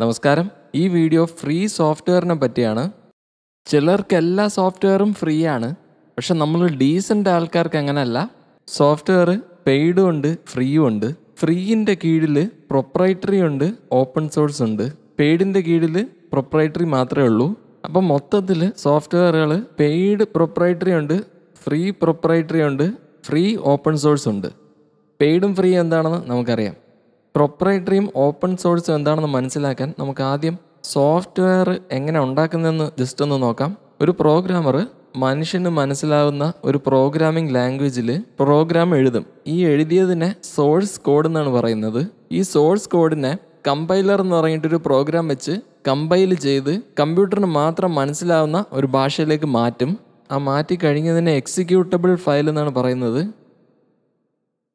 നമസ്കാരം ഈ video free സോഫ്റ്റ്വെയറിനെ പറ്റിയാണ് ചിലർക്ക് എല്ലാ സോഫ്റ്റ്വെയറും ഫ്രീ ആണ് പക്ഷെ നമ്മൾ ഡീസൻ്റ് ആൾക്കാർക്ക് അങ്ങനെയല്ല സോഫ്റ്റ്വെയർ പെയ്ഡും ഉണ്ട് ഫ്രീയും ഉണ്ട് ഫ്രീയിൻ്റെ കീഴിൽ പ്രൊപ്പറേറ്ററി ഉണ്ട് ഓപ്പൺ സോഴ്സ് ഉണ്ട് പെയ്ഡിൻ്റെ കീഴിൽ പ്രൊപ്പറേറ്ററി മാത്രമേ ഉള്ളൂ അപ്പം മൊത്തത്തിൽ സോഫ്റ്റ്വെയറുകൾ പെയ്ഡ് പ്രൊപ്പറേറ്ററി ഉണ്ട് ഫ്രീ പ്രൊപ്പറേറ്ററി ഉണ്ട് ഫ്രീ ഓപ്പൺ സോഴ്സ് ഉണ്ട് പെയ്ഡും ഫ്രീ എന്താണെന്ന് നമുക്കറിയാം പ്രൊപ്പറേറ്ററിയും ഓപ്പൺ സോഴ്സും എന്താണെന്ന് മനസ്സിലാക്കാൻ നമുക്ക് ആദ്യം സോഫ്റ്റ്വെയർ എങ്ങനെ ഉണ്ടാക്കുന്നതെന്ന് ജസ്റ്റ് ഒന്ന് നോക്കാം ഒരു പ്രോഗ്രാമർ മനുഷ്യന് മനസ്സിലാവുന്ന ഒരു പ്രോഗ്രാമിംഗ് ലാംഗ്വേജിൽ പ്രോഗ്രാം എഴുതും ഈ എഴുതിയതിനെ സോഴ്സ് കോഡ് എന്നാണ് പറയുന്നത് ഈ സോഴ്സ് കോഡിനെ കമ്പൈലർ എന്ന് പറഞ്ഞിട്ടൊരു പ്രോഗ്രാം വെച്ച് കമ്പൈൽ ചെയ്ത് കമ്പ്യൂട്ടറിന് മാത്രം മനസ്സിലാവുന്ന ഒരു ഭാഷയിലേക്ക് മാറ്റും ആ മാറ്റി കഴിഞ്ഞതിനെ എക്സിക്യൂട്ടബിൾ ഫയൽ എന്നാണ് പറയുന്നത്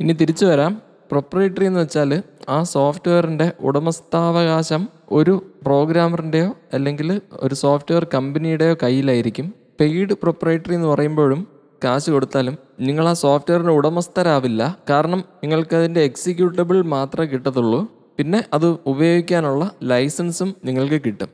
ഇനി തിരിച്ചു വരാം പ്രൊപ്പറേറ്ററി എന്ന് വെച്ചാൽ ആ സോഫ്റ്റ്വെയറിൻ്റെ ഉടമസ്ഥാവകാശം ഒരു പ്രോഗ്രാമറിൻ്റെയോ അല്ലെങ്കിൽ ഒരു സോഫ്റ്റ്വെയർ കമ്പനിയുടെയോ കയ്യിലായിരിക്കും പെയ്ഡ് പ്രൊപ്പറേറ്ററി എന്ന് പറയുമ്പോഴും കാശ് കൊടുത്താലും നിങ്ങൾ ആ സോഫ്റ്റ്വെയറിന് ഉടമസ്ഥരാവില്ല കാരണം നിങ്ങൾക്ക് അതിൻ്റെ എക്സിക്യൂട്ടബിൾ മാത്രമേ കിട്ടത്തുള്ളൂ പിന്നെ അത് ഉപയോഗിക്കാനുള്ള ലൈസൻസും നിങ്ങൾക്ക് കിട്ടും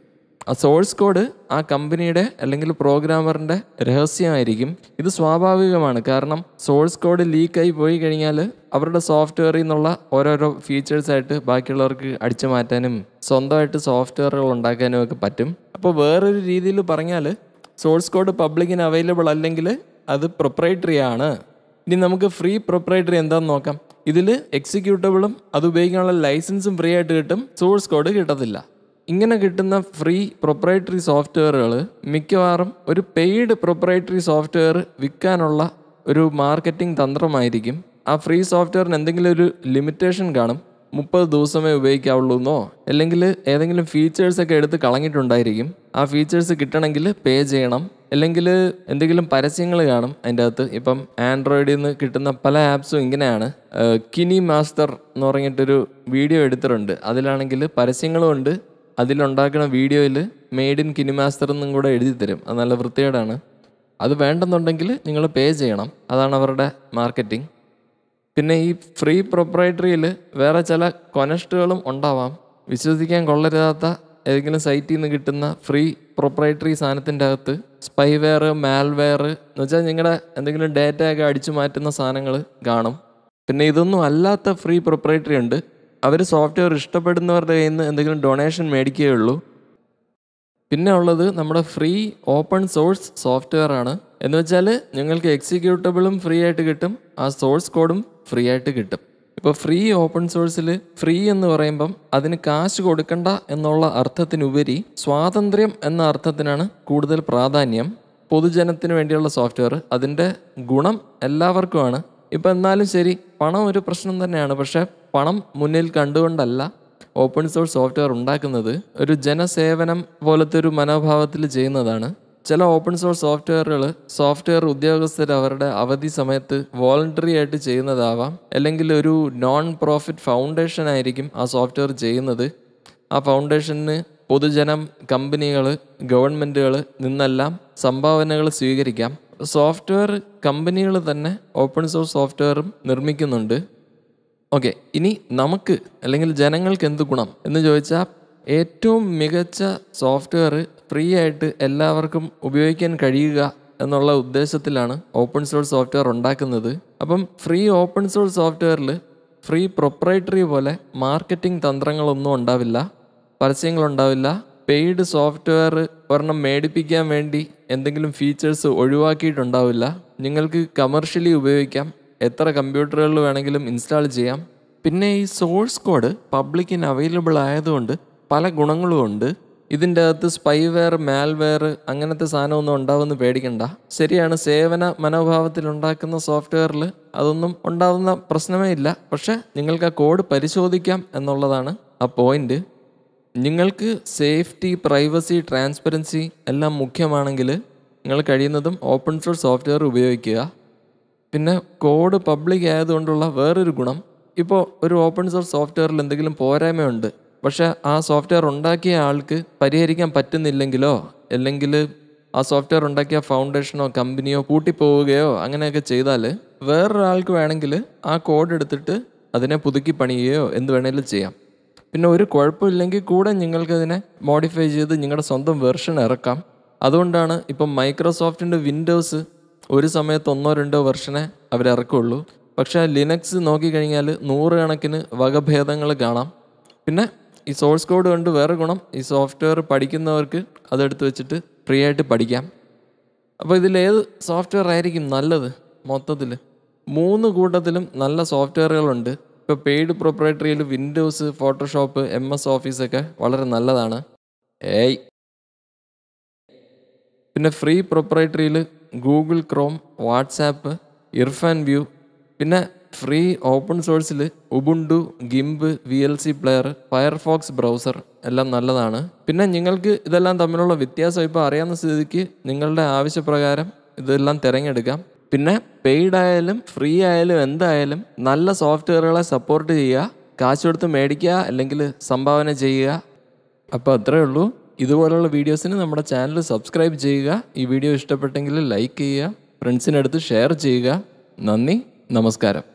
ആ സോഴ്സ് കോഡ് ആ കമ്പനിയുടെ അല്ലെങ്കിൽ പ്രോഗ്രാമറിൻ്റെ രഹസ്യമായിരിക്കും ഇത് സ്വാഭാവികമാണ് കാരണം സോഴ്സ് കോഡ് ലീക്കായി പോയി കഴിഞ്ഞാൽ അവരുടെ സോഫ്റ്റ്വെയറിൽ നിന്നുള്ള ഓരോരോ ഫീച്ചേഴ്സായിട്ട് ബാക്കിയുള്ളവർക്ക് അടിച്ചു മാറ്റാനും സ്വന്തമായിട്ട് സോഫ്റ്റ്വെയറുകൾ ഉണ്ടാക്കാനും ഒക്കെ പറ്റും അപ്പോൾ വേറൊരു രീതിയിൽ പറഞ്ഞാൽ സോഴ്സ് കോഡ് പബ്ലിക്കിന് അവൈലബിൾ അല്ലെങ്കിൽ അത് പ്രൊപ്രൈറ്ററി ആണ് ഇനി നമുക്ക് ഫ്രീ പ്രൊപ്രൈറ്ററി എന്താണെന്ന് നോക്കാം ഇതിൽ എക്സിക്യൂട്ടബിളും അത് ഉപയോഗിക്കാനുള്ള ലൈസൻസും ഫ്രീ ആയിട്ട് കിട്ടും സോഴ്സ് കോഡ് കിട്ടത്തില്ല ഇങ്ങനെ കിട്ടുന്ന ഫ്രീ പ്രൊപ്പറേറ്ററി സോഫ്റ്റ്വെയറുകൾ മിക്കവാറും ഒരു പെയ്ഡ് പ്രൊപ്പറേറ്ററി സോഫ്റ്റ്വെയർ വിൽക്കാനുള്ള ഒരു മാർക്കറ്റിംഗ് തന്ത്രമായിരിക്കും ആ ഫ്രീ സോഫ്റ്റ്വെയറിന് എന്തെങ്കിലും ഒരു ലിമിറ്റേഷൻ കാണും മുപ്പത് ദിവസമേ ഉപയോഗിക്കാവുള്ളൂ എന്നോ അല്ലെങ്കിൽ ഏതെങ്കിലും ഫീച്ചേഴ്സൊക്കെ എടുത്ത് കളഞ്ഞിട്ടുണ്ടായിരിക്കും ആ ഫീച്ചേഴ്സ് കിട്ടണമെങ്കിൽ പേ ചെയ്യണം അല്ലെങ്കിൽ എന്തെങ്കിലും പരസ്യങ്ങൾ കാണും അതിൻ്റെ അകത്ത് ഇപ്പം ആൻഡ്രോയിഡിൽ നിന്ന് കിട്ടുന്ന പല ആപ്സും ഇങ്ങനെയാണ് കിനി മാസ്റ്റർ എന്ന് പറഞ്ഞിട്ടൊരു വീഡിയോ എടുത്തിട്ടുണ്ട് അതിലാണെങ്കിൽ ഉണ്ട് അതിലുണ്ടാക്കുന്ന വീഡിയോയിൽ മെയ്ഡ് ഇൻ കിനിമാസ്റ്റർ എന്നും കൂടെ എഴുതി തരും അത് നല്ല വൃത്തികേടാണ് അത് വേണ്ടെന്നുണ്ടെങ്കിൽ നിങ്ങൾ പേ ചെയ്യണം അതാണ് അവരുടെ മാർക്കറ്റിംഗ് പിന്നെ ഈ ഫ്രീ പ്രൊപ്പറേറ്ററിയിൽ വേറെ ചില കൊനഷ്ടുകളും ഉണ്ടാവാം വിശ്വസിക്കാൻ കൊള്ളരുതാത്ത ഏതെങ്കിലും സൈറ്റിൽ നിന്ന് കിട്ടുന്ന ഫ്രീ പ്രൊപ്പറേറ്ററി സാധനത്തിൻ്റെ അകത്ത് സ്പൈവെയർ മാൽവെയർ എന്ന് വെച്ചാൽ നിങ്ങളുടെ എന്തെങ്കിലും ഡേറ്റയൊക്കെ അടിച്ചു മാറ്റുന്ന സാധനങ്ങൾ കാണും പിന്നെ ഇതൊന്നും അല്ലാത്ത ഫ്രീ പ്രൊപ്പറേറ്ററി ഉണ്ട് അവർ സോഫ്റ്റ്വെയർ ഇഷ്ടപ്പെടുന്നവരുടെ കയ്യിൽ നിന്ന് എന്തെങ്കിലും ഡൊണേഷൻ ഉള്ളൂ പിന്നെ ഉള്ളത് നമ്മുടെ ഫ്രീ ഓപ്പൺ സോഴ്സ് സോഫ്റ്റ്വെയർ ആണ് എന്ന് വെച്ചാൽ നിങ്ങൾക്ക് എക്സിക്യൂട്ടബിളും ഫ്രീ ആയിട്ട് കിട്ടും ആ സോഴ്സ് കോഡും ഫ്രീ ആയിട്ട് കിട്ടും ഇപ്പോൾ ഫ്രീ ഓപ്പൺ സോഴ്സിൽ ഫ്രീ എന്ന് പറയുമ്പം അതിന് കാശ് കൊടുക്കണ്ട എന്നുള്ള അർത്ഥത്തിനുപരി സ്വാതന്ത്ര്യം എന്ന അർത്ഥത്തിനാണ് കൂടുതൽ പ്രാധാന്യം പൊതുജനത്തിന് വേണ്ടിയുള്ള സോഫ്റ്റ്വെയർ അതിൻ്റെ ഗുണം എല്ലാവർക്കുമാണ് ഇപ്പം എന്നാലും ശരി പണം ഒരു പ്രശ്നം തന്നെയാണ് പക്ഷേ പണം മുന്നിൽ കണ്ടുകൊണ്ടല്ല ഓപ്പൺ സോഴ്സ് സോഫ്റ്റ്വെയർ ഉണ്ടാക്കുന്നത് ഒരു ജനസേവനം പോലത്തെ ഒരു മനോഭാവത്തിൽ ചെയ്യുന്നതാണ് ചില ഓപ്പൺ സോഴ്സ് സോഫ്റ്റ്വെയറുകൾ സോഫ്റ്റ്വെയർ ഉദ്യോഗസ്ഥർ അവരുടെ അവധി സമയത്ത് വോളണ്ടറി ആയിട്ട് ചെയ്യുന്നതാവാം അല്ലെങ്കിൽ ഒരു നോൺ പ്രോഫിറ്റ് ഫൗണ്ടേഷൻ ആയിരിക്കും ആ സോഫ്റ്റ്വെയർ ചെയ്യുന്നത് ആ ഫൗണ്ടേഷന് പൊതുജനം കമ്പനികൾ ഗവൺമെൻറ്റുകൾ നിന്നെല്ലാം സംഭാവനകൾ സ്വീകരിക്കാം സോഫ്റ്റ്വെയർ കമ്പനികൾ തന്നെ ഓപ്പൺ സോഴ്സ് സോഫ്റ്റ്വെയറും നിർമ്മിക്കുന്നുണ്ട് ഓക്കെ ഇനി നമുക്ക് അല്ലെങ്കിൽ ജനങ്ങൾക്ക് എന്ത് ഗുണം എന്ന് ചോദിച്ചാൽ ഏറ്റവും മികച്ച സോഫ്റ്റ്വെയർ ഫ്രീ ആയിട്ട് എല്ലാവർക്കും ഉപയോഗിക്കാൻ കഴിയുക എന്നുള്ള ഉദ്ദേശത്തിലാണ് ഓപ്പൺ സോഴ്സ് സോഫ്റ്റ്വെയർ ഉണ്ടാക്കുന്നത് അപ്പം ഫ്രീ ഓപ്പൺ സോഴ്സ് സോഫ്റ്റ്വെയറിൽ ഫ്രീ പ്രൊപ്പറേറ്ററി പോലെ മാർക്കറ്റിംഗ് തന്ത്രങ്ങളൊന്നും ഉണ്ടാവില്ല പരസ്യങ്ങളുണ്ടാവില്ല പെയ്ഡ് സോഫ്റ്റ്വെയർ ഒരെണ്ണം മേടിപ്പിക്കാൻ വേണ്ടി എന്തെങ്കിലും ഫീച്ചേഴ്സ് ഒഴിവാക്കിയിട്ടുണ്ടാവില്ല നിങ്ങൾക്ക് കമർഷ്യലി ഉപയോഗിക്കാം എത്ര കമ്പ്യൂട്ടറുകളിൽ വേണമെങ്കിലും ഇൻസ്റ്റാൾ ചെയ്യാം പിന്നെ ഈ സോഴ്സ് കോഡ് പബ്ലിക്കിന് അവൈലബിൾ ആയതുകൊണ്ട് പല ഗുണങ്ങളുമുണ്ട് ഇതിൻ്റെ അകത്ത് സ്പൈവെയർ മാൽവെയർ അങ്ങനത്തെ സാധനമൊന്നും ഉണ്ടാവുമെന്ന് പേടിക്കണ്ട ശരിയാണ് സേവന മനോഭാവത്തിൽ ഉണ്ടാക്കുന്ന സോഫ്റ്റ്വെയറിൽ അതൊന്നും ഉണ്ടാവുന്ന പ്രശ്നമേ ഇല്ല പക്ഷേ നിങ്ങൾക്ക് ആ കോഡ് പരിശോധിക്കാം എന്നുള്ളതാണ് ആ പോയിൻറ്റ് നിങ്ങൾക്ക് സേഫ്റ്റി പ്രൈവസി ട്രാൻസ്പെറൻസി എല്ലാം മുഖ്യമാണെങ്കിൽ നിങ്ങൾ കഴിയുന്നതും ഓപ്പൺ സോഴ്സ് സോഫ്റ്റ്വെയർ ഉപയോഗിക്കുക പിന്നെ കോഡ് പബ്ലിക് ആയതുകൊണ്ടുള്ള വേറൊരു ഗുണം ഇപ്പോൾ ഒരു ഓപ്പൺ സോഴ്സ് സോഫ്റ്റ്വെയറിൽ എന്തെങ്കിലും പോരായ്മയുണ്ട് പക്ഷേ ആ സോഫ്റ്റ്വെയർ ഉണ്ടാക്കിയ ആൾക്ക് പരിഹരിക്കാൻ പറ്റുന്നില്ലെങ്കിലോ അല്ലെങ്കിൽ ആ സോഫ്റ്റ്വെയർ ഉണ്ടാക്കിയ ഫൗണ്ടേഷനോ കമ്പനിയോ കൂട്ടിപ്പോവുകയോ അങ്ങനെയൊക്കെ ചെയ്താൽ വേറൊരാൾക്ക് വേണമെങ്കിൽ ആ കോഡ് എടുത്തിട്ട് അതിനെ പുതുക്കി പണിയുകയോ എന്ത് വേണമെങ്കിലും ചെയ്യാം പിന്നെ ഒരു കുഴപ്പമില്ലെങ്കിൽ കൂടെ നിങ്ങൾക്കതിനെ മോഡിഫൈ ചെയ്ത് നിങ്ങളുടെ സ്വന്തം വെർഷൻ ഇറക്കാം അതുകൊണ്ടാണ് ഇപ്പം മൈക്രോസോഫ്റ്റിൻ്റെ വിൻഡോസ് ഒരു സമയത്ത് ഒന്നോ രണ്ടോ വെർഷനെ അവരിറക്കുള്ളൂ പക്ഷേ ലിനക്സ് നോക്കിക്കഴിഞ്ഞാൽ നൂറുകണക്കിന് വകഭേദങ്ങൾ കാണാം പിന്നെ ഈ സോഴ്സ് കോഡ് കൊണ്ട് വേറെ ഗുണം ഈ സോഫ്റ്റ്വെയർ പഠിക്കുന്നവർക്ക് അതെടുത്ത് വെച്ചിട്ട് ഫ്രീ ആയിട്ട് പഠിക്കാം അപ്പോൾ ഇതിലേത് സോഫ്റ്റ്വെയർ ആയിരിക്കും നല്ലത് മൊത്തത്തിൽ മൂന്ന് കൂട്ടത്തിലും നല്ല സോഫ്റ്റ്വെയറുകളുണ്ട് ഇപ്പോൾ പെയ്ഡ് പ്രൊപ്പറേറ്ററിയിൽ വിൻഡോസ് ഫോട്ടോഷോപ്പ് എം എസ് ഓഫീസൊക്കെ വളരെ നല്ലതാണ് ഏയ് പിന്നെ ഫ്രീ പ്രൊപ്പറേറ്ററിയിൽ Google Chrome WhatsApp Irfan view പിന്നെ ഫ്രീ ഓപ്പൺ സോഴ്സിൽ Ubuntu GIMP V L C player Firefox browser എല്ലാം നല്ലതാണ് പിന്നെ നിങ്ങൾക്ക് ഇതെല്ലാം തമ്മിലുള്ള വ്യത്യാസം ഇപ്പോൾ അറിയാവുന്ന സ്ഥിതിക്ക് നിങ്ങളുടെ ആവശ്യപ്രകാരം ഇതെല്ലാം തിരഞ്ഞെടുക്കാം പിന്നെ പെയ്ഡ് ആയാലും ഫ്രീ ആയാലും എന്തായാലും നല്ല സോഫ്റ്റ്വെയറുകളെ സപ്പോർട്ട് ചെയ്യുക കാശ് കൊടുത്ത് മേടിക്കുക അല്ലെങ്കിൽ സംഭാവന ചെയ്യുക അപ്പോൾ അത്രയേ ഉള്ളൂ ഇതുപോലുള്ള വീഡിയോസിന് നമ്മുടെ ചാനൽ സബ്സ്ക്രൈബ് ചെയ്യുക ഈ വീഡിയോ ഇഷ്ടപ്പെട്ടെങ്കിൽ ലൈക്ക് ചെയ്യുക ഫ്രണ്ട്സിനടുത്ത് ഷെയർ ചെയ്യുക നന്ദി നമസ്കാരം